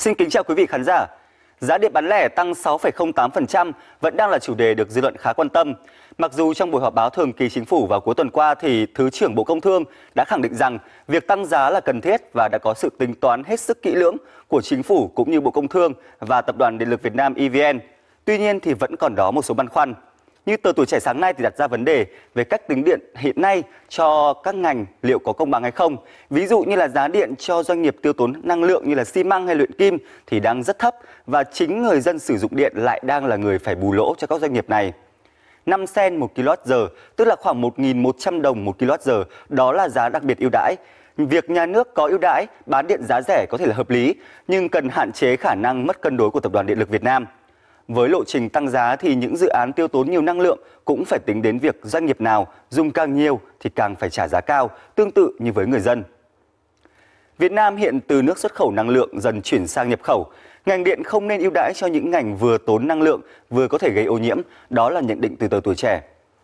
Xin kính chào quý vị khán giả. Giá điện bán lẻ tăng 6,08% vẫn đang là chủ đề được dư luận khá quan tâm. Mặc dù trong buổi họp báo thường kỳ chính phủ vào cuối tuần qua thì Thứ trưởng Bộ Công Thương đã khẳng định rằng việc tăng giá là cần thiết và đã có sự tính toán hết sức kỹ lưỡng của chính phủ cũng như Bộ Công Thương và Tập đoàn Điện lực Việt Nam EVN. Tuy nhiên thì vẫn còn đó một số băn khoăn. Như tờ tuổi trẻ sáng nay thì đặt ra vấn đề về cách tính điện hiện nay cho các ngành liệu có công bằng hay không. Ví dụ như là giá điện cho doanh nghiệp tiêu tốn năng lượng như là xi măng hay luyện kim thì đang rất thấp và chính người dân sử dụng điện lại đang là người phải bù lỗ cho các doanh nghiệp này. 5 sen 1 kWh, tức là khoảng 1.100 đồng 1 kWh, đó là giá đặc biệt ưu đãi. Việc nhà nước có ưu đãi bán điện giá rẻ có thể là hợp lý, nhưng cần hạn chế khả năng mất cân đối của Tập đoàn Điện lực Việt Nam. Với lộ trình tăng giá thì những dự án tiêu tốn nhiều năng lượng cũng phải tính đến việc doanh nghiệp nào dùng càng nhiều thì càng phải trả giá cao, tương tự như với người dân. Việt Nam hiện từ nước xuất khẩu năng lượng dần chuyển sang nhập khẩu. Ngành điện không nên ưu đãi cho những ngành vừa tốn năng lượng vừa có thể gây ô nhiễm, đó là nhận định từ tờ tuổi trẻ.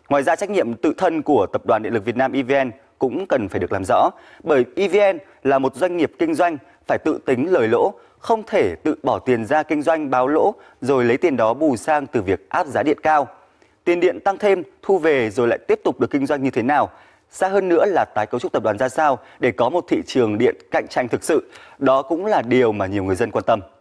Ngoài ra trách nhiệm tự thân của Tập đoàn Điện lực Việt Nam EVN cũng cần phải được làm rõ, bởi EVN là một doanh nghiệp kinh doanh phải tự tính lời lỗ không thể tự bỏ tiền ra kinh doanh báo lỗ rồi lấy tiền đó bù sang từ việc áp giá điện cao. Tiền điện tăng thêm, thu về rồi lại tiếp tục được kinh doanh như thế nào? Xa hơn nữa là tái cấu trúc tập đoàn ra sao để có một thị trường điện cạnh tranh thực sự? Đó cũng là điều mà nhiều người dân quan tâm.